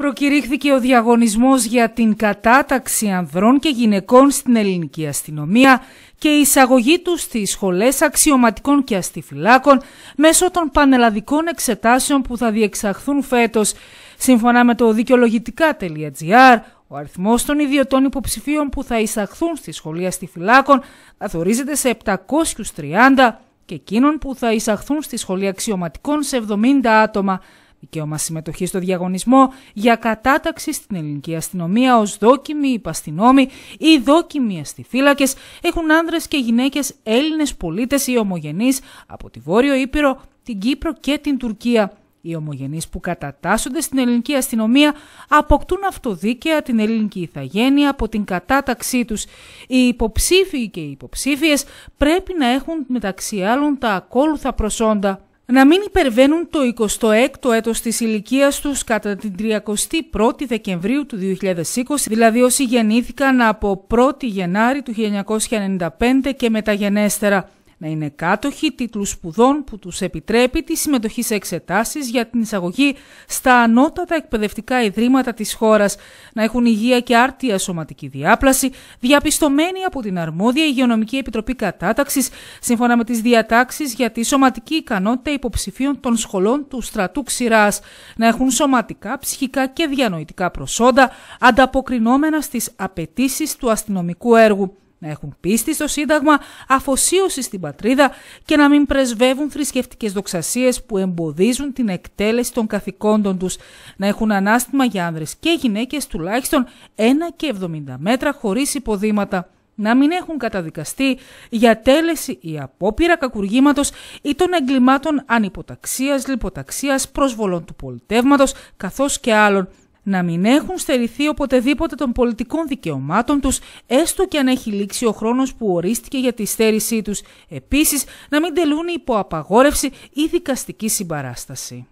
προκηρύχθηκε ο διαγωνισμός για την κατάταξη ανδρών και γυναικών στην ελληνική αστυνομία και η εισαγωγή τους στις σχολές αξιωματικών και αστιφυλάκων μέσω των πανελλαδικών εξετάσεων που θα διεξαχθούν φέτος. Σύμφωνα με το δικαιολογητικά.gr, ο αριθμός των ιδιωτών υποψηφίων που θα εισαχθούν στη σχολή αστιφυλάκων καθορίζεται σε 730 και εκείνων που θα εισαχθούν στη σχολή αξιωματικών σε 70 άτομα δικαίωμα συμμετοχής στο διαγωνισμό για κατάταξη στην ελληνική αστυνομία ως δόκιμοι υπαστυνόμοι ή δόκιμοι αστιφύλακες έχουν άνδρες και γυναίκες Έλληνες πολίτες ή ομογενείς από τη Βόρειο Ήπειρο, την Κύπρο και την Τουρκία. Οι όμογενεί που κατατάσσονται στην ελληνική αστυνομία αποκτούν αυτοδίκαια την ελληνική ηθαγένεια από την κατάταξή τους. Οι υποψήφοι και οι υποψήφιες πρέπει να έχουν μεταξύ άλλων τα ακόλουθα προσόντα να μην υπερβαίνουν το 26ο έτος της ηλικίας τους κατά την 31η Δεκεμβρίου του 2020, δηλαδή όσοι γεννήθηκαν από 1η Γενάρη του 1995 και μεταγενέστερα να είναι κάτοχοι τίτλους σπουδών που τους επιτρέπει τη συμμετοχή σε εξετάσεις για την εισαγωγή στα ανώτατα εκπαιδευτικά ιδρύματα της χώρας, να έχουν υγεία και άρτια σωματική διάπλαση, διαπιστωμένη από την αρμόδια Υγειονομική Επιτροπή Κατάταξης, σύμφωνα με τις διατάξεις για τη σωματική ικανότητα υποψηφίων των σχολών του στρατού ξηράς, να έχουν σωματικά, ψυχικά και διανοητικά προσόντα, ανταποκρινόμενα στις απαιτήσεις του αστυνομικού έργου να έχουν πίστη στο Σύνταγμα, αφοσίωση στην πατρίδα και να μην πρεσβεύουν θρησκευτικές δοξασίες που εμποδίζουν την εκτέλεση των καθηκόντων τους, να έχουν ανάστημα για άνδρες και γυναίκες τουλάχιστον 1 και 70 μέτρα χωρίς υποδήματα, να μην έχουν καταδικαστεί για τέλεση ή απόπειρα κακουργήματος ή των εγκλημάτων ανυποταξίας, λιποταξίας, προσβολών του πολιτεύματος καθώς και άλλων, να μην έχουν στερηθεί οποτεδήποτε των πολιτικών δικαιωμάτων τους, έστω και αν έχει λήξει ο χρόνος που ορίστηκε για τη στέρησή τους, επίσης να μην τελούν υπό απαγόρευση ή δικαστική συμπαράσταση.